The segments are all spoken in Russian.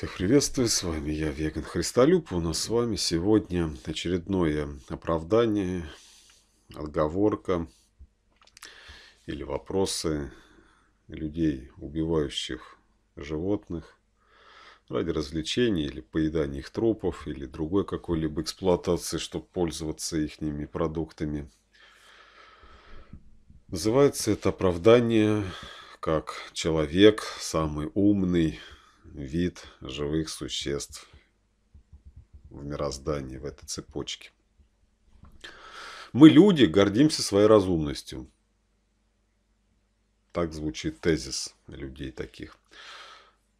Всех приветствую, с вами я, Веган Христолюб. У нас с вами сегодня очередное оправдание, отговорка или вопросы людей, убивающих животных ради развлечений или поедания их трупов или другой какой-либо эксплуатации, чтобы пользоваться их продуктами. Называется это оправдание как человек самый умный, вид живых существ в мироздании, в этой цепочке. Мы, люди, гордимся своей разумностью. Так звучит тезис людей таких.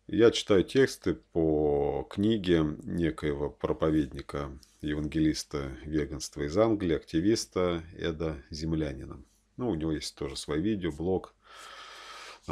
Я читаю тексты по книге некоего проповедника, евангелиста веганства из Англии, активиста Эда Землянина. Ну, у него есть тоже свой видео, блог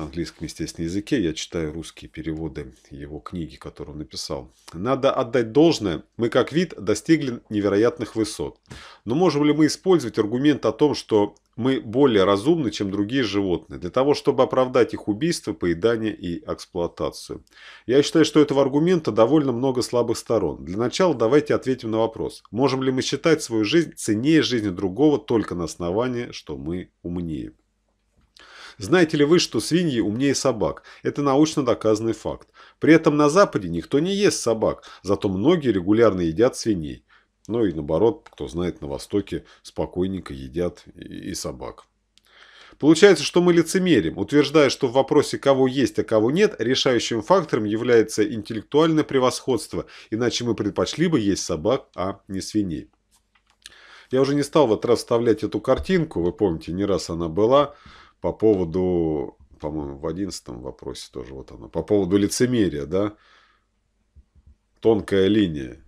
английском, естественно, языке. Я читаю русские переводы его книги, которую он написал. Надо отдать должное. Мы, как вид, достигли невероятных высот. Но можем ли мы использовать аргумент о том, что мы более разумны, чем другие животные, для того, чтобы оправдать их убийство, поедание и эксплуатацию. Я считаю, что этого аргумента довольно много слабых сторон. Для начала давайте ответим на вопрос, можем ли мы считать свою жизнь ценнее жизни другого только на основании, что мы умнее. Знаете ли вы, что свиньи умнее собак? Это научно доказанный факт. При этом на Западе никто не ест собак, зато многие регулярно едят свиней. Ну и наоборот, кто знает, на Востоке спокойненько едят и собак. Получается, что мы лицемерим, утверждая, что в вопросе кого есть, а кого нет, решающим фактором является интеллектуальное превосходство, иначе мы предпочли бы есть собак, а не свиней. Я уже не стал в этот раз вставлять эту картинку, вы помните, не раз она была, по поводу, по-моему, в одиннадцатом вопросе тоже вот она, по поводу лицемерия, да, тонкая линия.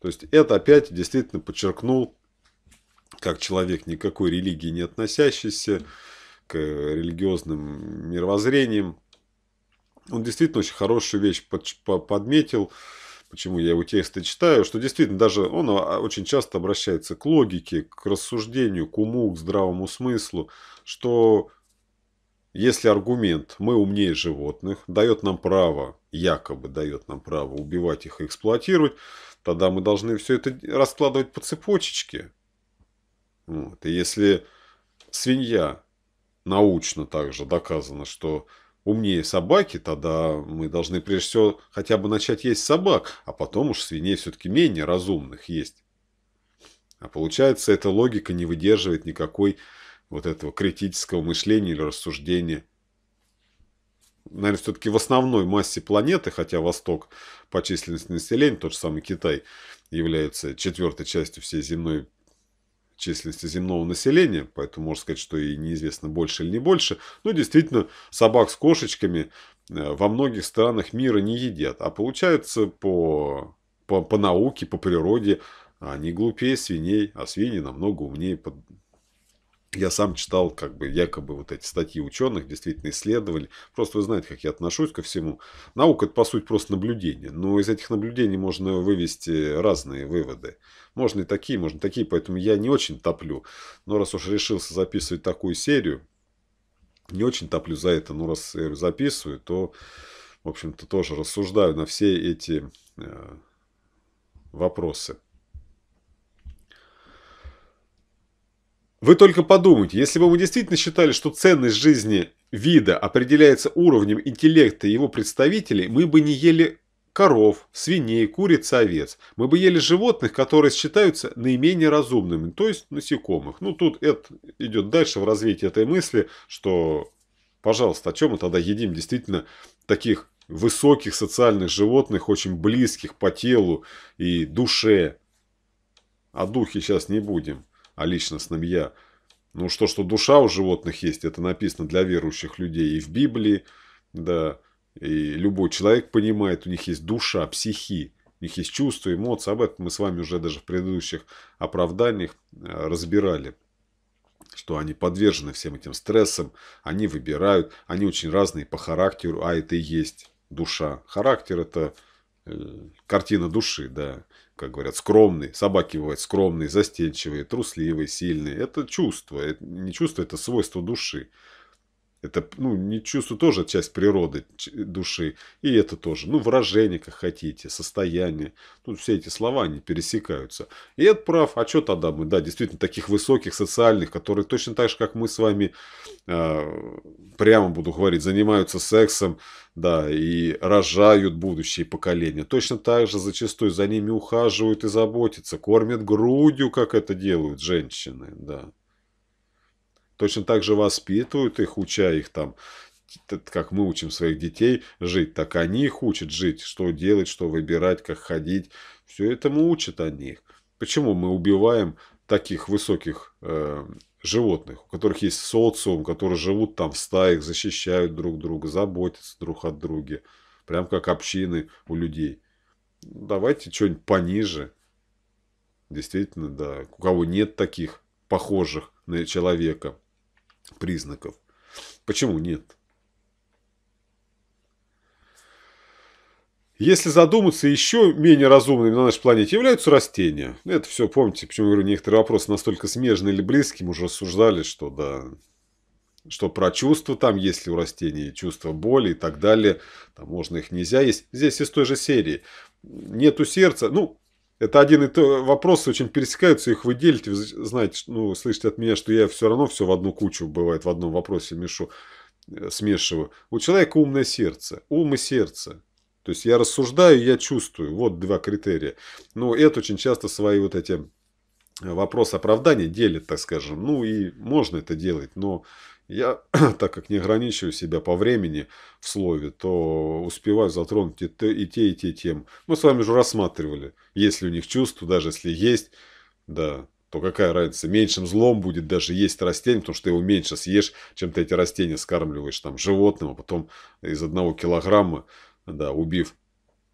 То есть это опять действительно подчеркнул, как человек никакой религии не относящийся, к религиозным мировоззрениям. Он действительно очень хорошую вещь подметил, почему я его тексты читаю, что действительно даже он а, а, очень часто обращается к логике, к рассуждению, к уму, к здравому смыслу, что если аргумент «мы умнее животных» дает нам право, якобы дает нам право убивать их и эксплуатировать, тогда мы должны все это раскладывать по цепочечке. Вот. И если свинья научно также доказано, что умнее собаки, тогда мы должны прежде всего хотя бы начать есть собак, а потом уж свиней все-таки менее разумных есть. А получается, эта логика не выдерживает никакой вот этого критического мышления или рассуждения. Наверное, все-таки в основной массе планеты, хотя Восток по численности населения, тот же самый Китай, является четвертой частью всей земной численности земного населения, поэтому можно сказать, что и неизвестно больше или не больше. Но действительно, собак с кошечками э, во многих странах мира не едят, а получается по, по, по науке, по природе они глупее свиней, а свиньи намного умнее я сам читал, как бы, якобы вот эти статьи ученых, действительно исследовали. Просто вы знаете, как я отношусь ко всему. Наука – это, по сути, просто наблюдение. Но из этих наблюдений можно вывести разные выводы. Можно и такие, можно и такие, поэтому я не очень топлю. Но раз уж решился записывать такую серию, не очень топлю за это, но раз записываю, то, в общем-то, тоже рассуждаю на все эти э, вопросы. Вы только подумайте, если бы мы действительно считали, что ценность жизни вида определяется уровнем интеллекта его представителей, мы бы не ели коров, свиней, куриц, овец. Мы бы ели животных, которые считаются наименее разумными, то есть насекомых. Ну, тут это идет дальше в развитии этой мысли, что, пожалуйста, о чем мы тогда едим действительно таких высоких социальных животных, очень близких по телу и душе. О духе сейчас не будем о личностном «я». Ну что, что душа у животных есть, это написано для верующих людей и в Библии, да, и любой человек понимает, у них есть душа, психи, у них есть чувства, эмоции. Об этом мы с вами уже даже в предыдущих оправданиях э, разбирали, что они подвержены всем этим стрессам, они выбирают, они очень разные по характеру, а это и есть душа. Характер – это э, картина души, да как говорят, скромный. Собаки бывают скромные, застенчивые, трусливые, сильные. Это чувство. Это не чувство, это свойство души. Это, ну, не чувство тоже часть природы души. И это тоже. Ну, выражение, как хотите, состояние. Ну, все эти слова, они пересекаются. И это прав. А что тогда мы, да, действительно, таких высоких, социальных, которые точно так же, как мы с вами, э, прямо буду говорить, занимаются сексом, да, и рожают будущие поколения. Точно так же зачастую за ними ухаживают и заботятся, кормят грудью, как это делают женщины, да. Точно так же воспитывают их, уча их там, как мы учим своих детей жить, так они их учат жить, что делать, что выбирать, как ходить. Все этому учат они их. Почему мы убиваем таких высоких э, животных, у которых есть социум, которые живут там в стаях, защищают друг друга, заботятся друг от друга, прям как общины у людей. Давайте что-нибудь пониже. Действительно, да. У кого нет таких похожих на человека, признаков. Почему нет? Если задуматься, еще менее разумными на нашей планете являются растения. Это все, помните, почему я говорю, некоторые вопросы настолько смежные или близкие, мы уже рассуждали, что да, что про чувства там, есть ли у растений чувства боли и так далее, там можно их нельзя есть. Здесь из той же серии. Нету сердца, ну, это один и то вопрос очень пересекаются, их вы делите, вы знаете, ну, слышите от меня, что я все равно все в одну кучу, бывает, в одном вопросе мешу, э, смешиваю. У человека умное сердце, ум и сердце. То есть я рассуждаю, я чувствую. Вот два критерия. Но ну, это очень часто свои вот эти э, вопросы оправдания делит, так скажем. Ну и можно это делать, но я, так как не ограничиваю себя по времени в слове, то успеваю затронуть и те, и те, и те темы. Мы с вами уже рассматривали, есть ли у них чувства, даже если есть, да, то какая разница? Меньшим злом будет даже есть растение, потому что ты его меньше съешь, чем ты эти растения скармливаешь там животным, а потом из одного килограмма, да, убив,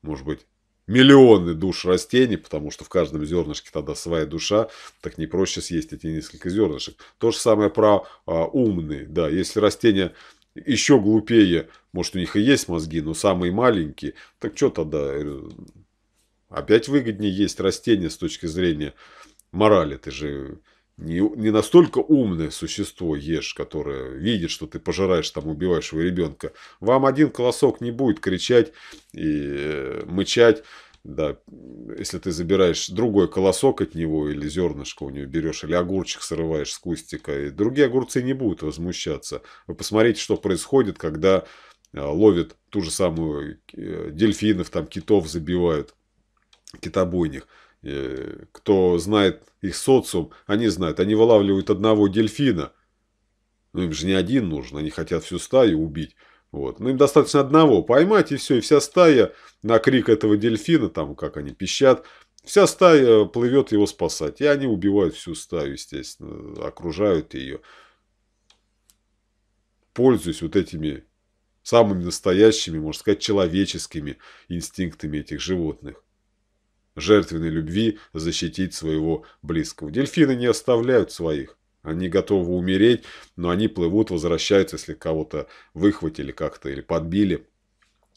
может быть, миллионы душ растений, потому что в каждом зернышке тогда своя душа, так не проще съесть эти несколько зернышек. То же самое про а, умные, да, если растения еще глупее, может у них и есть мозги, но самые маленькие, так что тогда, э, опять выгоднее есть растения с точки зрения морали, ты же не, не настолько умное существо ешь, которое видит, что ты пожираешь, там убиваешь своего ребенка. Вам один колосок не будет кричать и э, мычать, да, если ты забираешь другой колосок от него или зернышко у него берешь, или огурчик срываешь с кустика, и другие огурцы не будут возмущаться. Вы посмотрите, что происходит, когда э, ловят ту же самую э, дельфинов, там китов забивают, китобойных. Э, кто знает их социум, они знают. Они вылавливают одного дельфина. Но ну, им же не один нужен. Они хотят всю стаю убить. Вот. Но ну, им достаточно одного поймать, и все. И вся стая на крик этого дельфина, там как они пищат, вся стая плывет его спасать. И они убивают всю стаю, естественно. Окружают ее. Пользуясь вот этими самыми настоящими, можно сказать, человеческими инстинктами этих животных жертвенной любви защитить своего близкого. Дельфины не оставляют своих. Они готовы умереть, но они плывут, возвращаются, если кого-то выхватили как-то или подбили.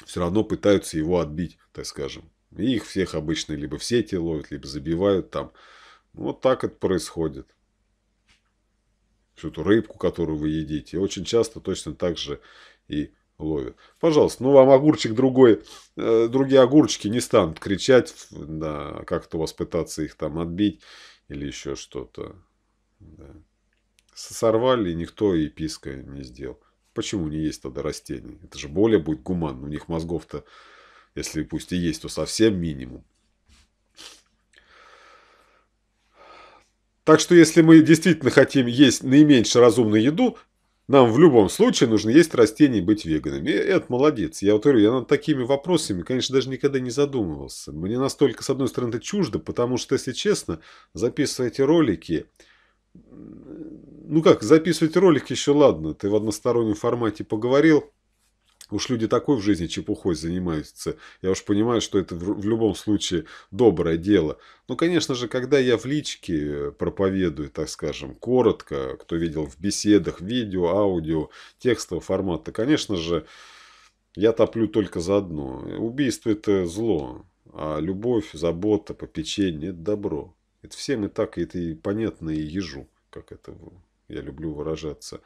Все равно пытаются его отбить, так скажем. И их всех обычно либо в сети ловят, либо забивают там. Вот так это происходит. Всю эту рыбку, которую вы едите. Очень часто точно так же и ловят. Пожалуйста, ну вам огурчик другой, э, другие огурчики не станут кричать, да, как-то у вас пытаться их там отбить или еще что-то. Да. Сорвали, никто и писка не сделал. Почему не есть тогда растений? Это же более будет гуманно. У них мозгов-то, если пусть и есть, то совсем минимум. Так что если мы действительно хотим есть наименьше разумную еду, нам в любом случае нужно есть растения и быть веганами. И это молодец. Я вот говорю, я над такими вопросами, конечно, даже никогда не задумывался. Мне настолько, с одной стороны, это чуждо, потому что, если честно, записывая эти ролики, ну как, записывать ролики еще ладно, ты в одностороннем формате поговорил, Уж люди такой в жизни чепухой занимаются. Я уж понимаю, что это в, любом случае доброе дело. Но, конечно же, когда я в личке э, проповедую, так скажем, коротко, кто видел в беседах, видео, аудио, текстового формата, конечно же, я топлю только за одно. Убийство – это зло, а любовь, забота, попечение – это добро. Это всем и так, это и понятно, и ежу, как это я люблю выражаться.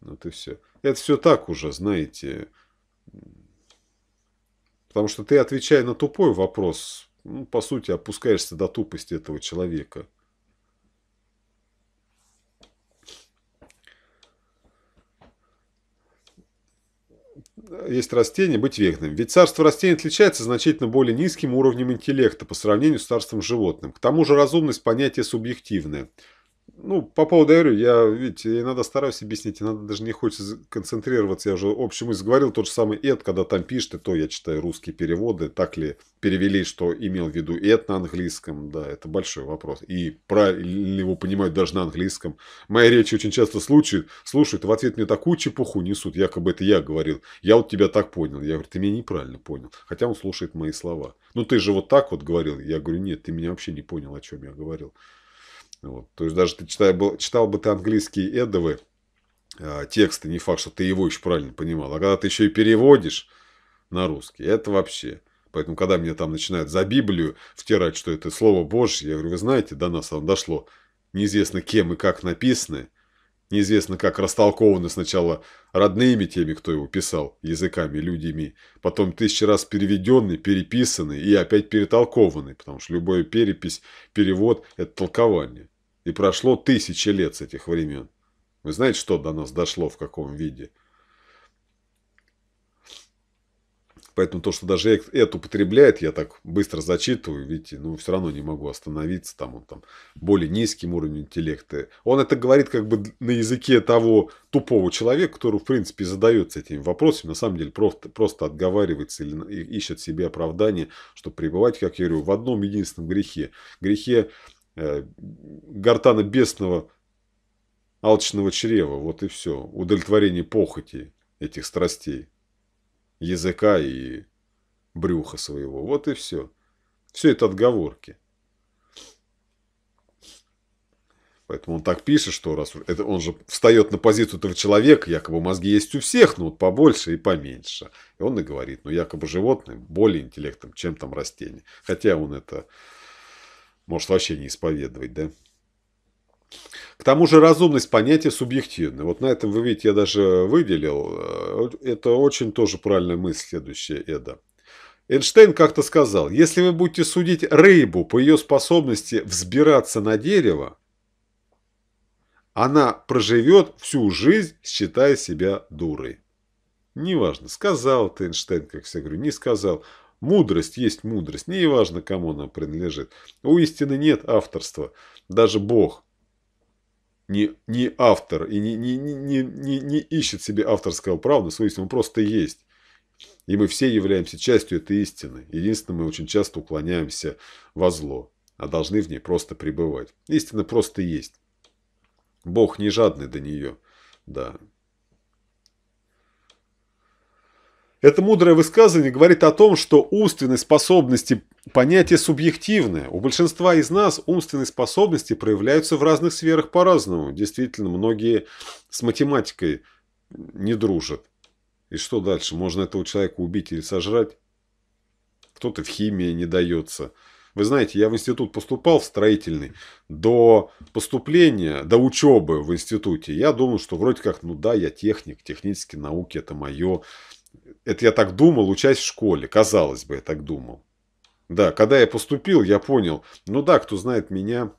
Вот и все. Это все так уже, знаете, Потому что ты, отвечая на тупой вопрос, ну, по сути, опускаешься до тупости этого человека. Есть растение, быть вегным. Ведь царство растений отличается значительно более низким уровнем интеллекта по сравнению с царством животным. К тому же разумность понятие субъективное – ну, по поводу, я говорю, я, видите, иногда стараюсь объяснить, иногда даже не хочется концентрироваться. Я уже общем из говорил тот же самый «эд», когда там пишет, и то я читаю русские переводы, так ли перевели, что имел в виду «эд» на английском, да, это большой вопрос. И правильно его понимают даже на английском. Моя речь очень часто слушают, слушают, в ответ мне такую чепуху несут, якобы это я говорил. Я вот тебя так понял. Я говорю, ты меня неправильно понял. Хотя он слушает мои слова. Ну, ты же вот так вот говорил. Я говорю, нет, ты меня вообще не понял, о чем я говорил. Вот. То есть даже ты читая, читал бы ты английские эдовы, э, тексты, не факт, что ты его еще правильно понимал. А когда ты еще и переводишь на русский, это вообще... Поэтому, когда мне там начинают за Библию втирать, что это Слово Божье, я говорю, вы знаете, до нас оно дошло. Неизвестно, кем и как написано. Неизвестно, как растолковано сначала родными теми, кто его писал, языками, людьми. Потом тысячи раз переведенный, переписанный и опять перетолкованный. Потому что любая перепись, перевод – это толкование. И прошло тысячи лет с этих времен. Вы знаете, что до нас дошло, в каком виде? Поэтому то, что даже это употребляет, я так быстро зачитываю, видите, ну, все равно не могу остановиться, там он там более низким уровнем интеллекта. Он это говорит как бы на языке того тупого человека, который, в принципе, задается этими вопросами, на самом деле просто, просто отговаривается или ищет себе оправдание, чтобы пребывать, как я говорю, в одном единственном грехе. Грехе Э, гортана бесного алчного чрева, вот и все, удовлетворение похоти этих страстей, языка и брюха своего, вот и все. Все это отговорки. Поэтому он так пишет, что раз это он же встает на позицию этого человека, якобы мозги есть у всех, но вот побольше и поменьше. И он и говорит, ну якобы животные более интеллектом, чем там растения. Хотя он это может, вообще не исповедовать, да? К тому же разумность понятия субъективна. Вот на этом, вы видите, я даже выделил. Э, это очень тоже правильная мысль следующая, Эда. Эйнштейн как-то сказал, если вы будете судить рыбу по ее способности взбираться на дерево, она проживет всю жизнь, считая себя дурой. Неважно, сказал ты, Эйнштейн, как всегда говорю, не сказал. Мудрость есть мудрость, не важно, кому она принадлежит. У истины нет авторства, даже Бог не, не автор и не, не, не, не, не ищет себе авторского права на свою истину, он просто есть. И мы все являемся частью этой истины. Единственное, мы очень часто уклоняемся во зло, а должны в ней просто пребывать. Истина просто есть. Бог не жадный до нее. Да, Это мудрое высказывание говорит о том, что умственные способности – понятие субъективное. У большинства из нас умственные способности проявляются в разных сферах по-разному. Действительно, многие с математикой не дружат. И что дальше? Можно этого человека убить или сожрать? Кто-то в химии не дается. Вы знаете, я в институт поступал, в строительный. До поступления, до учебы в институте, я думал, что вроде как, ну да, я техник, технические науки, это мое. Это я так думал, учась в школе. Казалось бы, я так думал. Да, когда я поступил, я понял, ну да, кто знает меня,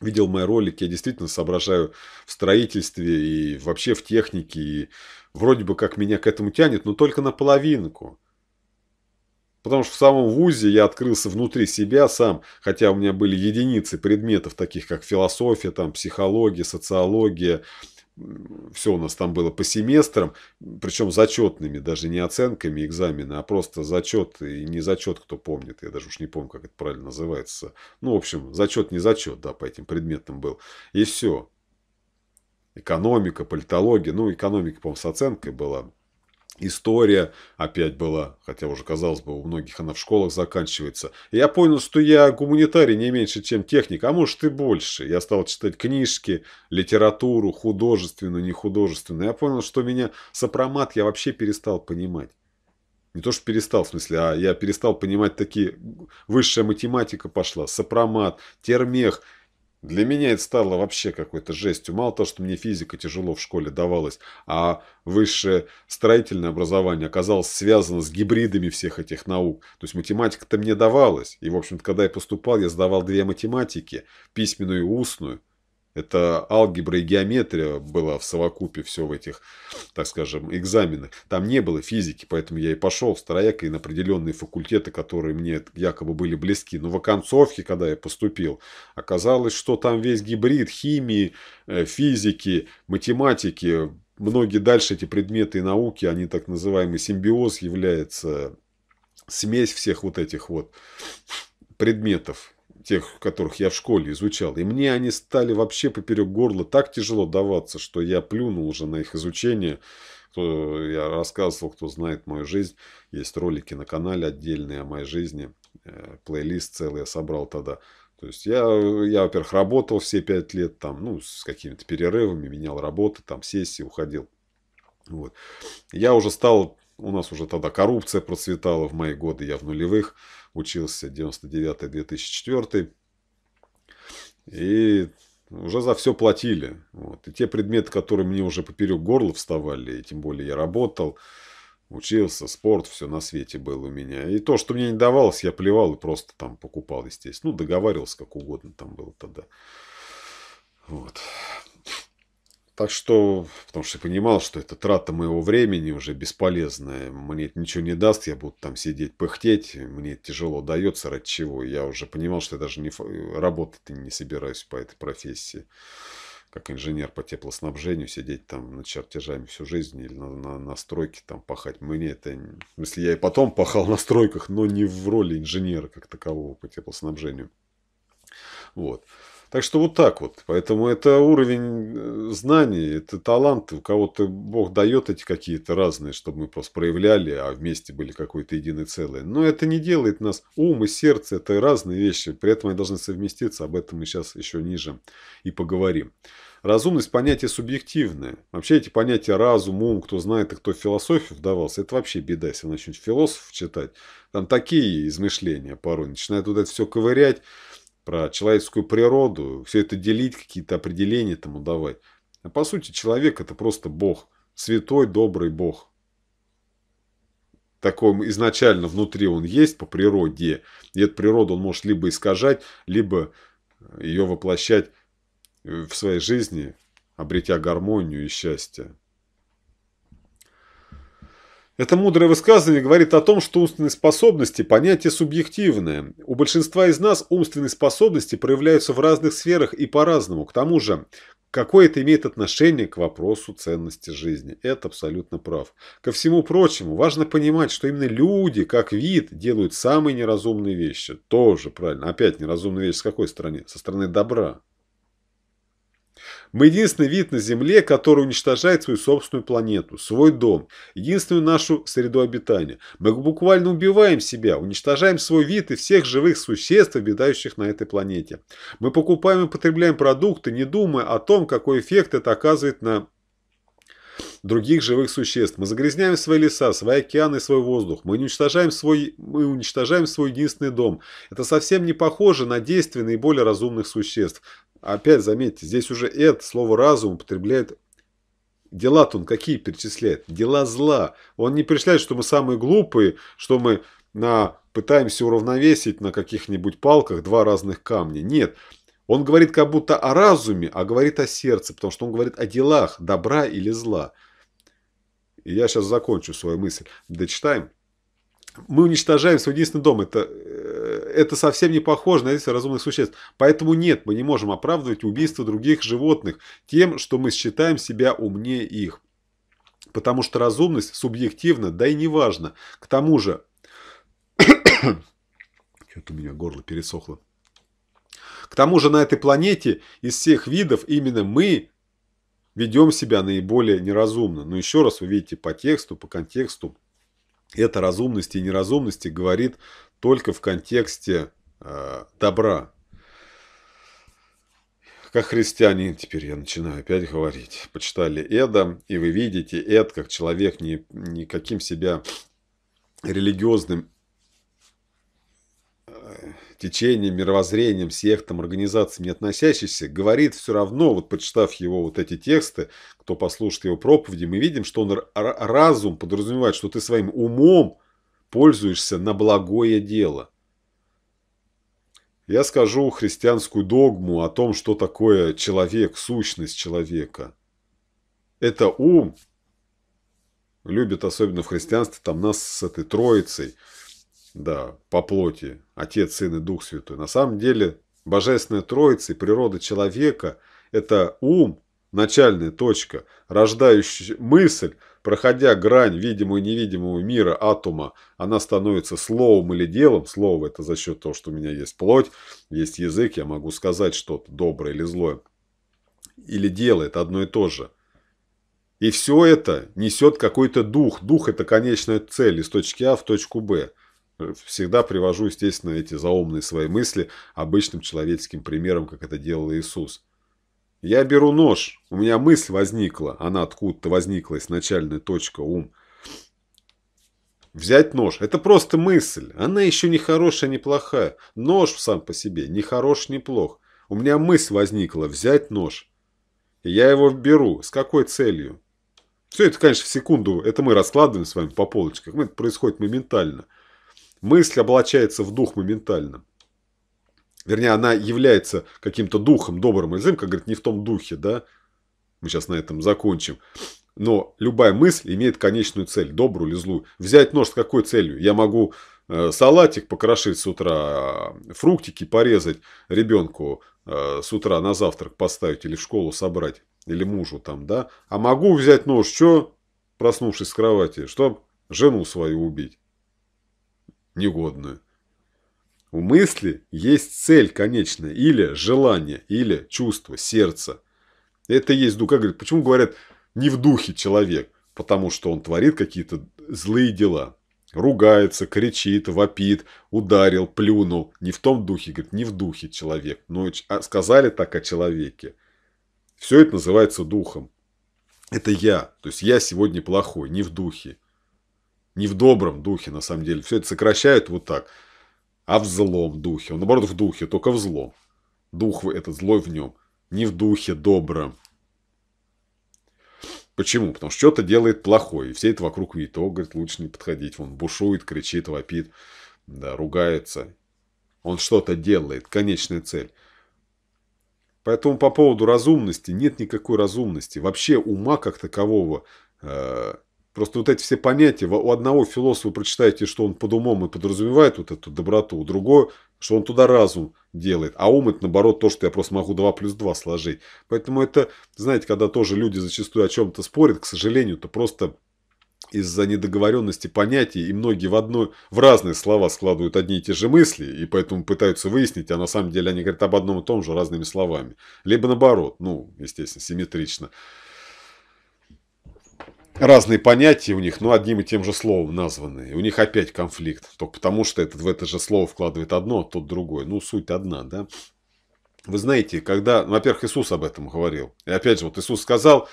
видел мои ролики, я действительно соображаю в строительстве и вообще в технике, и вроде бы как меня к этому тянет, но только наполовинку. Потому что в самом ВУЗе я открылся внутри себя сам, хотя у меня были единицы предметов, таких как философия, там, психология, социология, все у нас там было по семестрам, причем зачетными, даже не оценками экзамены, а просто зачет и не зачет, кто помнит, я даже уж не помню, как это правильно называется. Ну, в общем, зачет, не зачет, да, по этим предметам был. И все. Экономика, политология, ну, экономика, по-моему, с оценкой была история опять была, хотя уже, казалось бы, у многих она в школах заканчивается. я понял, что я гуманитарий не меньше, чем техник, а может и больше. Я стал читать книжки, литературу, художественную, не художественную Я понял, что меня сопромат я вообще перестал понимать. Не то, что перестал, в смысле, а я перестал понимать такие... Высшая математика пошла, сопромат, термех – для меня это стало вообще какой-то жестью. Мало того, что мне физика тяжело в школе давалась, а высшее строительное образование оказалось связано с гибридами всех этих наук. То есть математика-то мне давалась. И, в общем-то, когда я поступал, я сдавал две математики, письменную и устную. Это алгебра и геометрия была в совокупе все в этих, так скажем, экзаменах. Там не было физики, поэтому я и пошел в старояк и на определенные факультеты, которые мне якобы были близки. Но в оконцовке, когда я поступил, оказалось, что там весь гибрид химии, э, физики, математики, многие дальше эти предметы и науки, они так называемый симбиоз является смесь всех вот этих вот предметов тех, которых я в школе изучал, и мне они стали вообще поперек горла так тяжело даваться, что я плюнул уже на их изучение. Кто, я рассказывал, кто знает мою жизнь, есть ролики на канале отдельные о моей жизни, э, плейлист целый я собрал тогда. То есть я, я во-первых, работал все пять лет там, ну, с какими-то перерывами, менял работы, там, сессии, уходил. Вот. Я уже стал, у нас уже тогда коррупция процветала в мои годы, я в нулевых учился 99-2004. И уже за все платили. Вот. И те предметы, которые мне уже поперек горла вставали, и тем более я работал, учился, спорт, все на свете было у меня. И то, что мне не давалось, я плевал и просто там покупал, естественно. Ну, договаривался как угодно там было тогда. Вот. Так что, потому что я понимал, что это трата моего времени уже бесполезная. Мне это ничего не даст, я буду там сидеть пыхтеть. Мне это тяжело дается, ради чего. Я уже понимал, что я даже не, работать не собираюсь по этой профессии. Как инженер по теплоснабжению, сидеть там над чертежами всю жизнь или на, на, на стройке там пахать. Мне это... В смысле, я и потом пахал на стройках, но не в роли инженера как такового по теплоснабжению. Вот. Так что вот так вот. Поэтому это уровень э, знаний, это талант. У кого-то Бог дает эти какие-то разные, чтобы мы просто проявляли, а вместе были какое-то единое целое. Но это не делает нас. Ум и сердце – это разные вещи. При этом они должны совместиться. Об этом мы сейчас еще ниже и поговорим. Разумность – понятие субъективное. Вообще эти понятия разум, ум, кто знает, а кто в философию вдавался, это вообще беда, если начнете философ читать. Там такие измышления порой. Начинают вот это все ковырять про человеческую природу, все это делить, какие-то определения тому давать. А по сути, человек это просто Бог, святой, добрый Бог. Такой изначально внутри он есть по природе, и эту природу он может либо искажать, либо э, ее воплощать э, в своей жизни, обретя гармонию и счастье. Это мудрое высказывание говорит о том, что умственные способности – понятие субъективное. У большинства из нас умственные способности проявляются в разных сферах и по-разному. К тому же, какое это имеет отношение к вопросу ценности жизни. Это абсолютно прав. Ко всему прочему, важно понимать, что именно люди, как вид, делают самые неразумные вещи. Тоже правильно. Опять неразумные вещи с какой стороны? Со стороны добра. Мы единственный вид на Земле, который уничтожает свою собственную планету, свой дом, единственную нашу среду обитания. Мы буквально убиваем себя, уничтожаем свой вид и всех живых существ, обитающих на этой планете. Мы покупаем и потребляем продукты, не думая о том, какой эффект это оказывает на других живых существ. Мы загрязняем свои леса, свои океаны свой воздух. Мы уничтожаем свой, мы уничтожаем свой единственный дом. Это совсем не похоже на действия наиболее разумных существ. Опять заметьте, здесь уже это слово «разум» употребляет Дела-то он какие перечисляет? Дела зла. Он не перечисляет, что мы самые глупые, что мы на, пытаемся уравновесить на каких-нибудь палках два разных камня. Нет. Он говорит как будто о разуме, а говорит о сердце, потому что он говорит о делах, добра или зла. И я сейчас закончу свою мысль. Дочитаем. Мы уничтожаем свой единственный дом. Это, э, это совсем не похоже на действия разумных существ. Поэтому нет, мы не можем оправдывать убийство других животных тем, что мы считаем себя умнее их. Потому что разумность субъективна, да и не важно. К тому же... Что-то у меня горло пересохло. К тому же на этой планете из всех видов именно мы ведем себя наиболее неразумно. Но еще раз вы видите по тексту, по контексту, это разумности и неразумности говорит только в контексте э, добра. Как христианин, теперь я начинаю опять говорить. Почитали Эда, и вы видите, Эд как человек не, никаким себя религиозным э, течением, мировоззрением, сектам, организациям не относящийся, говорит все равно, вот почитав его вот эти тексты, кто послушает его проповеди, мы видим, что он разум подразумевает, что ты своим умом пользуешься на благое дело. Я скажу христианскую догму о том, что такое человек, сущность человека. Это ум, любят особенно в христианстве, там нас с этой троицей – да, по плоти, Отец, Сын и Дух Святой. На самом деле, Божественная Троица и природа человека – это ум, начальная точка, рождающая мысль, проходя грань видимого и невидимого мира атома, она становится словом или делом. Слово – это за счет того, что у меня есть плоть, есть язык, я могу сказать что-то доброе или злое. Или дело – это одно и то же. И все это несет какой-то дух. Дух – это конечная цель из точки А в точку Б – Всегда привожу, естественно, эти заумные свои мысли обычным человеческим примером, как это делал Иисус. Я беру нож, у меня мысль возникла, она откуда-то возникла, изначальная точка, ум. Взять нож – это просто мысль, она еще не хорошая, не плохая. Нож сам по себе не хорош, не плох. У меня мысль возникла – взять нож. я его беру. С какой целью? Все это, конечно, в секунду, это мы раскладываем с вами по полочкам. Это происходит моментально мысль облачается в дух моментально. Вернее, она является каким-то духом, добрым или злым, как говорит, не в том духе, да? Мы сейчас на этом закончим. Но любая мысль имеет конечную цель, добрую или злую. Взять нож с какой целью? Я могу э, салатик покрошить с утра, фруктики порезать ребенку э, с утра на завтрак поставить или в школу собрать, или мужу там, да? А могу взять нож, что? Проснувшись с кровати, чтобы Жену свою убить негодную. У мысли есть цель конечная, или желание, или чувство, сердце. Это есть дух. Как говорят, почему говорят не в духе человек? Потому что он творит какие-то злые дела. Ругается, кричит, вопит, ударил, плюнул. Не в том духе, говорит, не в духе человек. Но а, сказали так о человеке. Все это называется духом. Это я. То есть я сегодня плохой, не в духе. Не в добром духе, на самом деле. Все это сокращают вот так. А в злом духе. Он, наоборот, в духе, только в злом. Дух это злой в нем. Не в духе добром. Почему? Потому что что-то делает плохое. И все это вокруг видят. О, говорит, лучше не подходить. Он бушует, кричит, вопит, да, ругается. Он что-то делает. Конечная цель. Поэтому по поводу разумности нет никакой разумности. Вообще ума как такового э, Просто вот эти все понятия, у одного философа прочитаете, что он под умом и подразумевает вот эту доброту, у другого, что он туда разум делает. А ум это наоборот то, что я просто могу 2 плюс 2 сложить. Поэтому это, знаете, когда тоже люди зачастую о чем-то спорят, к сожалению, то просто из-за недоговоренности понятий, и многие в, одно, в разные слова складывают одни и те же мысли, и поэтому пытаются выяснить, а на самом деле они говорят об одном и том же разными словами. Либо наоборот, ну, естественно, симметрично разные понятия у них, но одним и тем же словом названы. у них опять конфликт. Только потому, что этот, в это же слово вкладывает одно, а тот другое. Ну, суть одна, да? Вы знаете, когда... Ну, во-первых, Иисус об этом говорил. И опять же, вот Иисус сказал,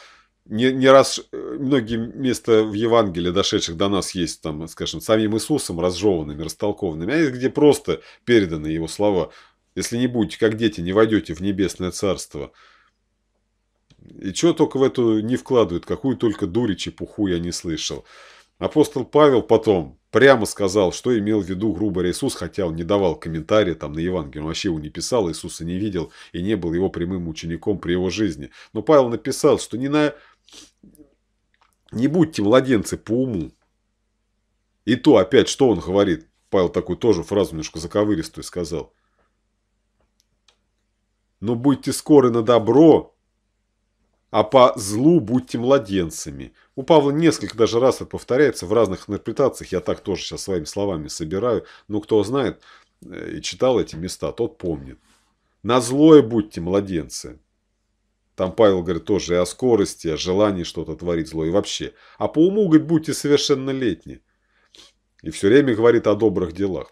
не, не раз э, многие места в Евангелии, дошедших до нас, есть там, скажем, самим Иисусом разжеванными, растолкованными, а есть где просто переданы его слова. Если не будете, как дети, не войдете в небесное царство – и чего только в эту не вкладывают, какую только дури чепуху я не слышал. Апостол Павел потом прямо сказал, что имел в виду грубо Иисус, хотя он не давал комментария там на Евангелие, он вообще его не писал, Иисуса не видел и не был его прямым учеником при его жизни. Но Павел написал, что не, на... не будьте младенцы по уму. И то опять, что он говорит, Павел такую тоже фразу немножко заковыристую сказал. Но будьте скоры на добро, а по злу будьте младенцами. У Павла несколько даже раз это повторяется в разных интерпретациях. Я так тоже сейчас своими словами собираю. Но ну, кто знает э, и читал эти места, тот помнит. На злое будьте младенцы. Там Павел говорит тоже и о скорости, о желании что-то творить зло и вообще. А по уму, говорит, будьте совершеннолетни. И все время говорит о добрых делах.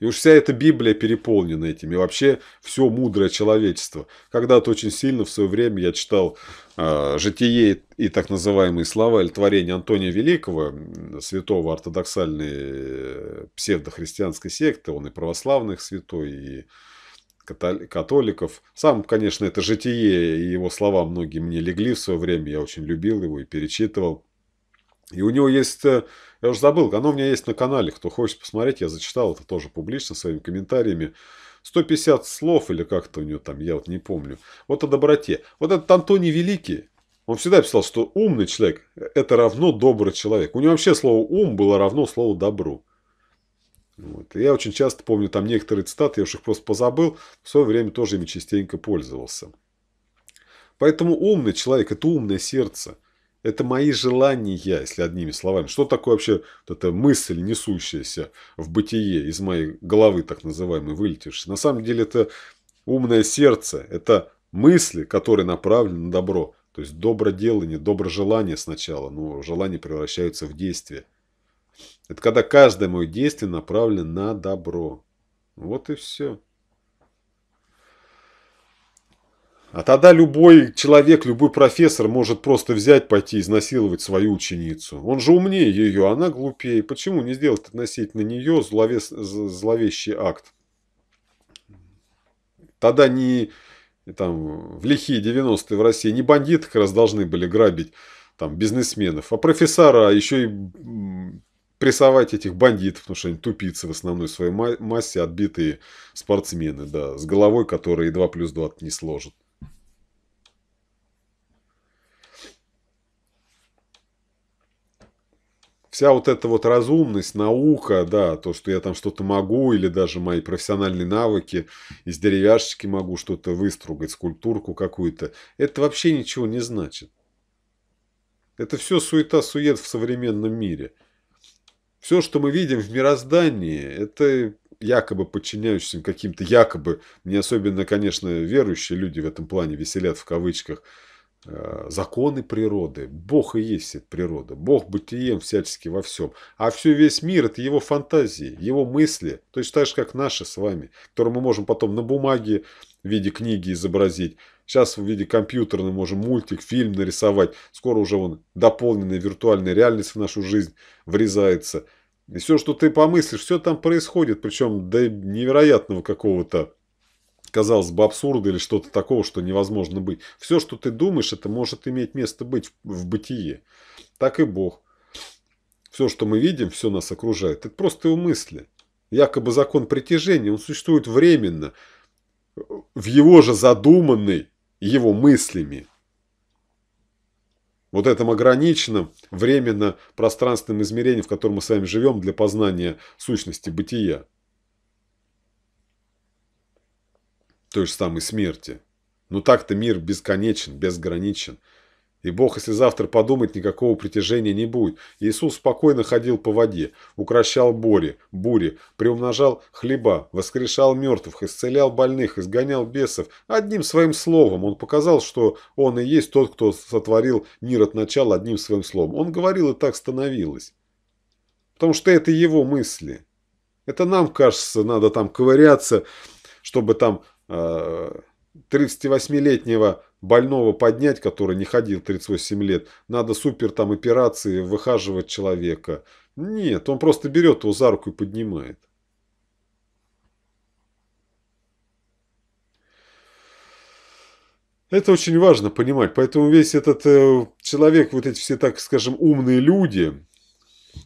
И уж вся эта Библия переполнена этим. И вообще все мудрое человечество. Когда-то очень сильно в свое время я читал э, «Житие» и так называемые слова или творения Антония Великого, святого ортодоксальной э, псевдохристианской секты. Он и православных святой, и католиков. Сам, конечно, это «Житие» и его слова многие мне легли в свое время. Я очень любил его и перечитывал. И у него есть, э, я уже забыл, оно у меня есть на канале, кто хочет посмотреть, я зачитал это тоже публично своими комментариями. 150 слов или как-то у него там, я вот не помню. Вот о доброте. Вот этот Антоний Великий, он всегда писал, что умный человек – это равно добрый человек. У него вообще слово «ум» было равно слову «добру». Вот. я очень часто помню там некоторые цитаты, я уж их просто позабыл, в свое время тоже ими частенько пользовался. Поэтому умный человек – это умное сердце – это мои желания, если одними словами. Что такое вообще вот эта мысль, несущаяся в бытие из моей головы, так называемой, вылетевшей? На самом деле это умное сердце, это мысли, которые направлены на добро. То есть доброделание, доброжелание сначала, но желания превращаются в действие. Это когда каждое мое действие направлено на добро. Вот и все. А тогда любой человек, любой профессор может просто взять, пойти изнасиловать свою ученицу. Он же умнее ее, она глупее. Почему не сделать относительно нее зловес... зловещий акт? Тогда не там, в лихие 90-е в России не бандиты как раз должны были грабить там, бизнесменов, а профессора еще и прессовать этих бандитов, потому что они тупицы в основной своей массе, отбитые спортсмены, да, с головой, которые 2 плюс 2 не сложат. вся вот эта вот разумность, наука, да, то, что я там что-то могу, или даже мои профессиональные навыки, из деревяшечки могу что-то выстругать, скульптурку какую-то, это вообще ничего не значит. Это все суета-сует в современном мире. Все, что мы видим в мироздании, это якобы подчиняющимся каким-то якобы, не особенно, конечно, верующие люди в этом плане веселят в кавычках – Э, законы природы. Бог и есть эта природа. Бог бытием всячески во всем. А все весь мир – это его фантазии, его мысли. то есть так же, как наши с вами, которые мы можем потом на бумаге в виде книги изобразить. Сейчас в виде компьютера мы можем мультик, фильм нарисовать. Скоро уже он дополненная виртуальная реальность в нашу жизнь врезается. И все, что ты помыслишь, все там происходит. Причем до невероятного какого-то казалось бы, абсурда или что-то такого, что невозможно быть. Все, что ты думаешь, это может иметь место быть в бытие. Так и Бог. Все, что мы видим, все нас окружает. Это просто его мысли. Якобы закон притяжения, он существует временно, в его же задуманной его мыслями. Вот этом ограниченном временно пространственном измерении, в котором мы с вами живем для познания сущности бытия. той же самой смерти. Но ну так-то мир бесконечен, безграничен. И Бог, если завтра подумать, никакого притяжения не будет. Иисус спокойно ходил по воде, укращал бури, бури, приумножал хлеба, воскрешал мертвых, исцелял больных, изгонял бесов. Одним своим словом он показал, что он и есть тот, кто сотворил мир от начала одним своим словом. Он говорил, и так становилось. Потому что это его мысли. Это нам, кажется, надо там ковыряться, чтобы там 38-летнего э, больного поднять, который не ходил 38 лет, надо супер там операции выхаживать человека. Нет, он просто берет его за руку и поднимает. Это очень важно понимать, поэтому весь этот э, человек, вот эти все, так скажем, умные люди,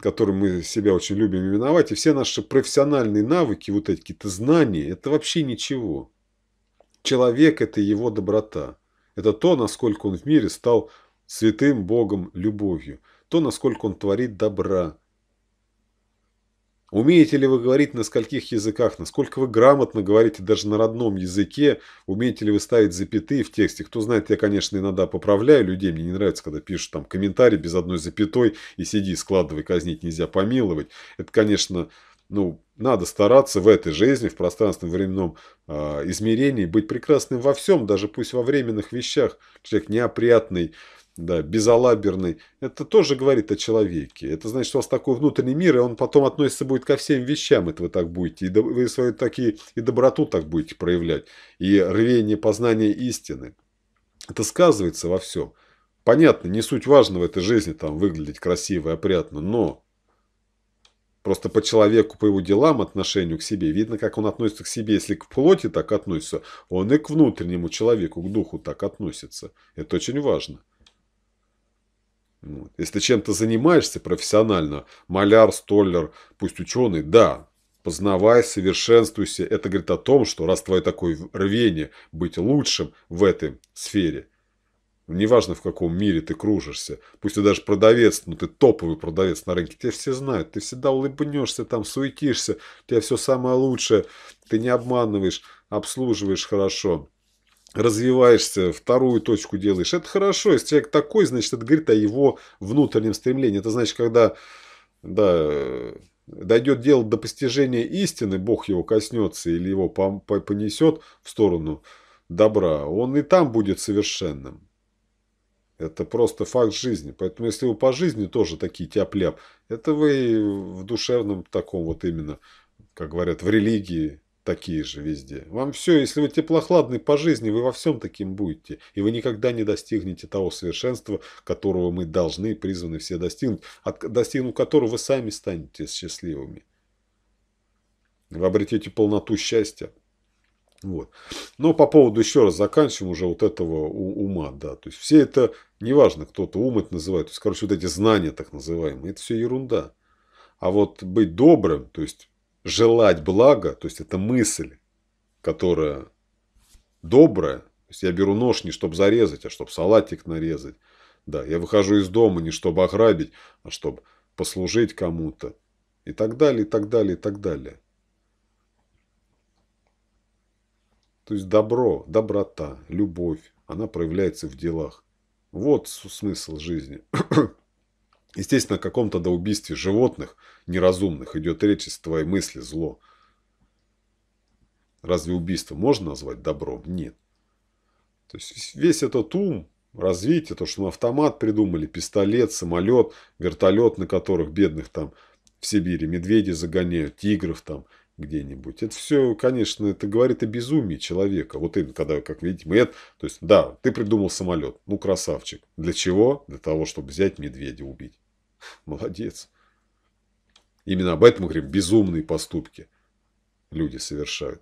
которым мы себя очень любим именовать, и все наши профессиональные навыки, вот эти какие-то знания, это вообще ничего. Человек – это его доброта. Это то, насколько он в мире стал святым Богом любовью. То, насколько он творит добра. Умеете ли вы говорить на скольких языках, насколько вы грамотно говорите даже на родном языке, умеете ли вы ставить запятые в тексте. Кто знает, я, конечно, иногда поправляю людей, мне не нравится, когда пишут там комментарий без одной запятой и сиди, складывай, казнить нельзя, помиловать. Это, конечно, ну, надо стараться в этой жизни, в пространственно-временном э, а, измерении, быть прекрасным во всем, даже пусть во временных вещах. Человек неопрятный, да, безалаберный. Это тоже говорит о человеке. Это значит, что у вас такой внутренний мир, и он потом относится будет ко всем вещам, это вы так будете. И вы свою такие, и доброту так будете проявлять, и рвение познания истины. Это сказывается во всем. Понятно, не суть важно в этой жизни там выглядеть красиво и опрятно, но Просто по человеку, по его делам, отношению к себе, видно, как он относится к себе. Если к плоти так относится, он и к внутреннему человеку, к духу так относится. Это очень важно. Вот. Если чем-то занимаешься профессионально, маляр, столлер, пусть ученый, да, познавай, совершенствуйся. Это говорит о том, что раз твое такое рвение быть лучшим в этой сфере – Неважно, в каком мире ты кружишься. Пусть ты даже продавец, но ты топовый продавец на рынке. Тебя все знают. Ты всегда улыбнешься, там суетишься. У тебя все самое лучшее. Ты не обманываешь, обслуживаешь хорошо. Развиваешься, вторую точку делаешь. Это хорошо. Если человек такой, значит, это говорит о его внутреннем стремлении. Это значит, когда да, дойдет дело до постижения истины, Бог его коснется или его понесет в сторону добра, он и там будет совершенным. Это просто факт жизни. Поэтому если вы по жизни тоже такие тяп-ляп, это вы в душевном таком вот именно, как говорят, в религии такие же везде. Вам все, если вы теплохладный по жизни, вы во всем таким будете. И вы никогда не достигнете того совершенства, которого мы должны, призваны все достигнуть, от, достигнув которого вы сами станете счастливыми. Вы обретете полноту счастья. Вот. Но по поводу, еще раз, заканчиваем уже вот этого ума, да, то есть все это Неважно, кто-то ум это называет. То есть, короче, вот эти знания так называемые, это все ерунда. А вот быть добрым, то есть желать блага, то есть это мысль, которая добрая. То есть я беру нож не чтобы зарезать, а чтобы салатик нарезать. Да, я выхожу из дома не чтобы ограбить, а чтобы послужить кому-то. И так далее, и так далее, и так далее. То есть добро, доброта, любовь, она проявляется в делах. Вот смысл жизни. Естественно, о каком-то доубийстве животных, неразумных, идет речь из твоей мысли зло. Разве убийство можно назвать добром? Нет. То есть весь этот ум, развитие, то, что мы автомат придумали, пистолет, самолет, вертолет, на которых бедных там в Сибири медведи загоняют, тигров там – где-нибудь. Это все, конечно, это говорит о безумии человека. Вот именно, когда, как видите, мы это... То есть, да, ты придумал самолет. Ну, красавчик. Для чего? Для того, чтобы взять медведя убить. Молодец. Именно об этом мы говорим. Безумные поступки люди совершают.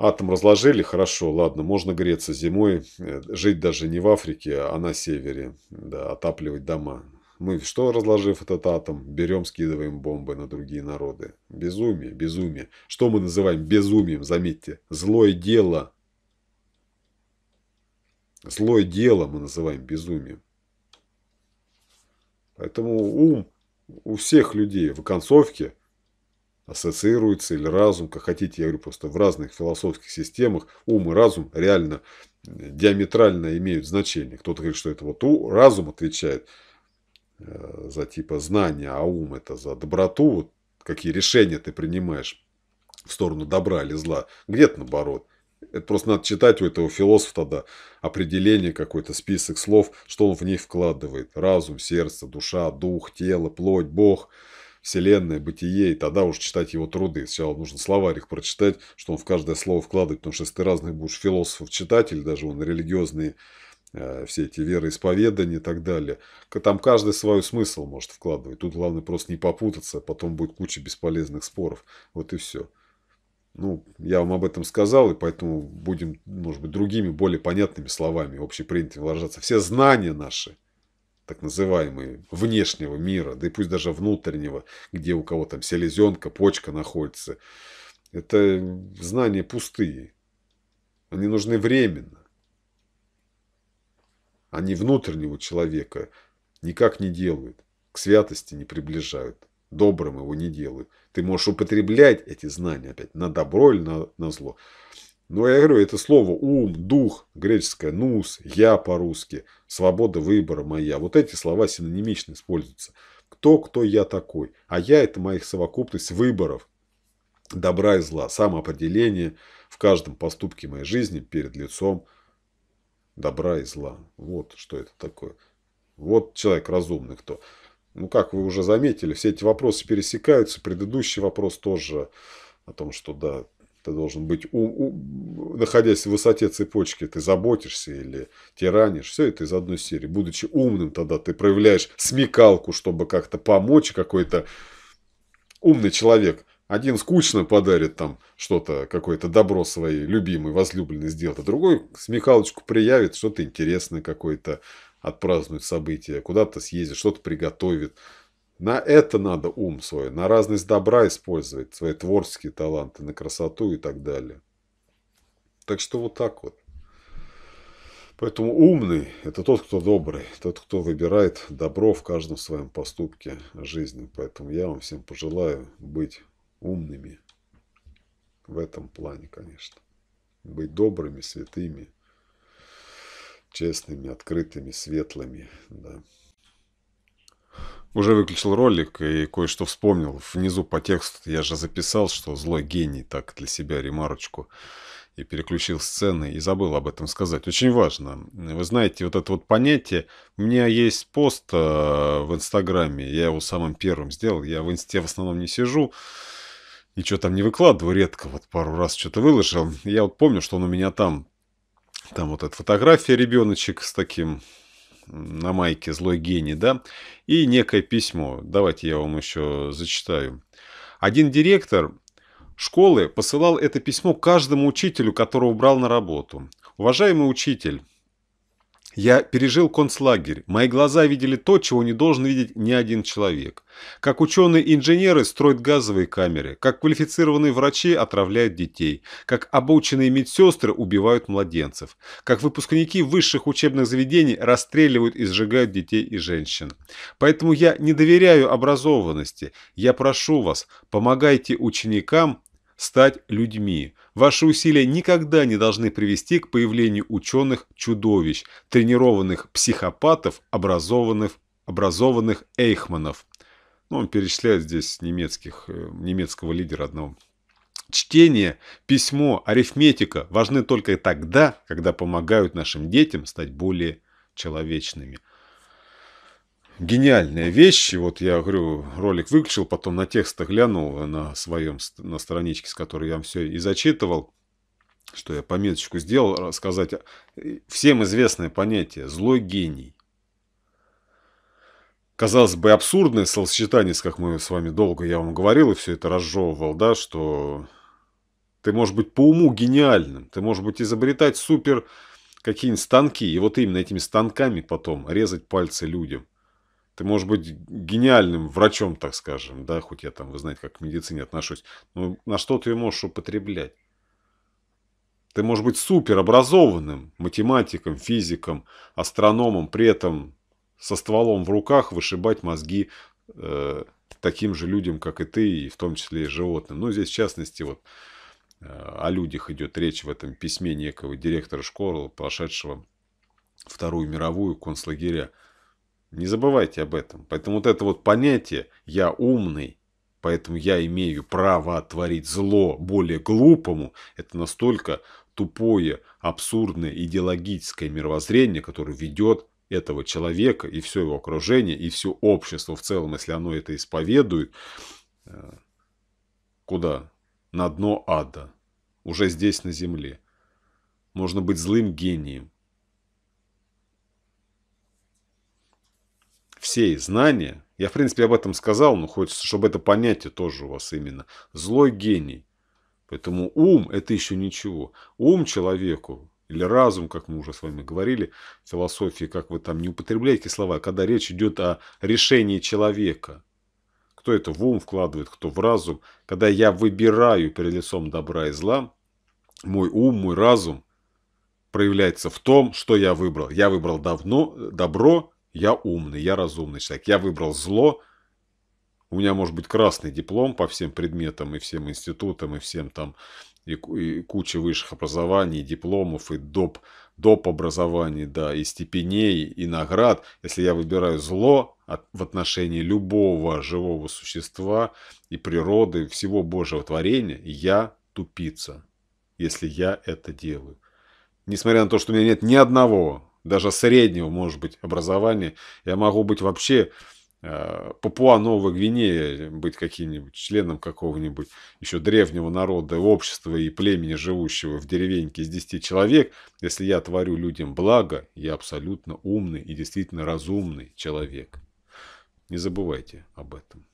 Атом разложили, хорошо, ладно, можно греться зимой, э, жить даже не в Африке, а на севере, да, отапливать дома. Мы что, разложив этот атом, берем, скидываем бомбы на другие народы? Безумие, безумие. Что мы называем безумием, заметьте? Злое дело. Злое дело мы называем безумием. Поэтому ум у всех людей в концовке ассоциируется или разум, как хотите, я говорю, просто в разных философских системах ум и разум реально диаметрально имеют значение. Кто-то говорит, что это вот у разум отвечает – Э, за типа знания, а ум это за доброту, вот, какие решения ты принимаешь в сторону добра или зла, где-то наоборот. Это просто надо читать у этого философа тогда определение какой-то, список слов, что он в них вкладывает. Разум, сердце, душа, дух, тело, плоть, Бог, вселенная, бытие. И тогда уже читать его труды. Сначала нужно словарик прочитать, что он в каждое слово вкладывает, потому что если ты разных будешь философов читать, или даже он религиозные Э, все эти вероисповедания и так далее. Там каждый свой смысл может вкладывать. Тут главное просто не попутаться, а потом будет куча бесполезных споров. Вот и все. Ну, я вам об этом сказал, и поэтому будем, может быть, другими, более понятными словами, общепринятыми выражаться. Все знания наши, так называемые, внешнего мира, да и пусть даже внутреннего, где у кого там селезенка, почка находится, это знания пустые. Они нужны временно. Они внутреннего человека никак не делают, к святости не приближают, добрым его не делают. Ты можешь употреблять эти знания опять на добро или на, на зло. Но я говорю, это слово ум, дух, греческое нус, я по-русски, свобода выбора моя. Вот эти слова синонимично используются. Кто, кто я такой? А я – это моих совокупность выборов, добра и зла, самоопределение в каждом поступке моей жизни перед лицом – добра и зла. Вот что это такое. Вот человек разумный кто. Ну, как вы уже заметили, все эти вопросы пересекаются. Предыдущий вопрос тоже о том, что да, ты должен быть, у, у, находясь в высоте цепочки, ты заботишься или тиранишь. Все это из одной серии. Будучи умным, тогда ты проявляешь смекалку, чтобы как-то помочь какой-то умный человек – один скучно подарит там что-то, какое-то добро своей любимой, возлюбленной сделает, а другой смехалочку приявит, что-то интересное какое-то, отпразднует событие, куда-то съездит, что-то приготовит. На это надо ум свой, на разность добра использовать, свои творческие таланты, на красоту и так далее. Так что вот так вот. Поэтому умный – это тот, кто добрый, тот, кто выбирает добро в каждом своем поступке жизни. Поэтому я вам всем пожелаю быть умными в этом плане, конечно. Быть добрыми, святыми, честными, открытыми, светлыми, да. Уже выключил ролик и кое-что вспомнил. Внизу по тексту я же записал, что злой гений, так для себя ремарочку. И переключил сцены и забыл об этом сказать. Очень важно. Вы знаете, вот это вот понятие. У меня есть пост э, в Инстаграме. Я его самым первым сделал. Я в Инсте в основном не сижу. И ничего там не выкладываю, редко вот пару раз что-то выложил. Я вот помню, что он у меня там, там вот эта фотография ребеночек с таким на майке «Злой гений», да, и некое письмо. Давайте я вам еще зачитаю. Один директор школы посылал это письмо каждому учителю, которого брал на работу. «Уважаемый учитель, я пережил концлагерь. Мои глаза видели то, чего не должен видеть ни один человек. Как ученые-инженеры строят газовые камеры, как квалифицированные врачи отравляют детей, как обученные медсестры убивают младенцев, как выпускники высших учебных заведений расстреливают и сжигают детей и женщин. Поэтому я не доверяю образованности. Я прошу вас, помогайте ученикам стать людьми. Ваши усилия никогда не должны привести к появлению ученых-чудовищ, тренированных психопатов, образованных, образованных эйхманов. Ну, он перечисляет здесь немецких, э, немецкого лидера одного. Чтение, письмо, арифметика важны только тогда, когда помогают нашим детям стать более человечными гениальные вещи. Вот я говорю, ролик выключил, потом на текстах глянул на своем, на страничке, с которой я вам все и зачитывал, что я пометочку сделал, рассказать э, э, всем известное понятие «злой гений». Казалось бы, абсурдное словосочетание, как мы с вами долго, я вам говорил и все это разжевывал, да, что ты можешь быть по уму гениальным, ты можешь быть изобретать супер какие-нибудь станки, и вот именно этими станками потом резать пальцы людям – ты можешь быть гениальным врачом, так скажем, да, хоть я там, вы знаете, как к медицине отношусь, но на что ты ее можешь употреблять? Ты можешь быть суперобразованным математиком, физиком, астрономом, при этом со стволом в руках вышибать мозги э, таким же людям, как и ты, и в том числе и животным. Ну, здесь, в частности, вот э, о людях идет речь в этом письме некого директора школы, прошедшего Вторую мировую концлагеря не забывайте об этом. Поэтому вот это вот понятие «я умный», поэтому я имею право творить зло более глупому, это настолько тупое, абсурдное идеологическое мировоззрение, которое ведет этого человека и все его окружение, и все общество в целом, если оно это исповедует, э, куда? На дно ада. Уже здесь, на земле. Можно быть злым гением, все знания, я в принципе об этом сказал, но хочется, чтобы это понятие тоже у вас именно, злой гений. Поэтому ум – это еще ничего. Ум человеку или разум, как мы уже с вами говорили, философии, как вы там не употребляете слова, когда речь идет о решении человека. Кто это в ум вкладывает, кто в разум. Когда я выбираю перед лицом добра и зла, мой ум, мой разум проявляется в том, что я выбрал. Я выбрал давно добро, я умный, я разумный человек. Я выбрал зло. У меня может быть красный диплом по всем предметам и всем институтам, и всем там, и, и куча высших образований, дипломов, и доп, доп образований, да, и степеней, и наград. Если я выбираю зло от, в отношении любого живого существа и природы, всего Божьего творения, я тупица, если я это делаю. Несмотря на то, что у меня нет ни одного даже среднего, может быть, образования. Я могу быть вообще э, Папуа Новой Гвинеи быть каким-нибудь членом какого-нибудь еще древнего народа, общества и племени, живущего в деревеньке из 10 человек. Если я творю людям благо, я абсолютно умный и действительно разумный человек. Не забывайте об этом.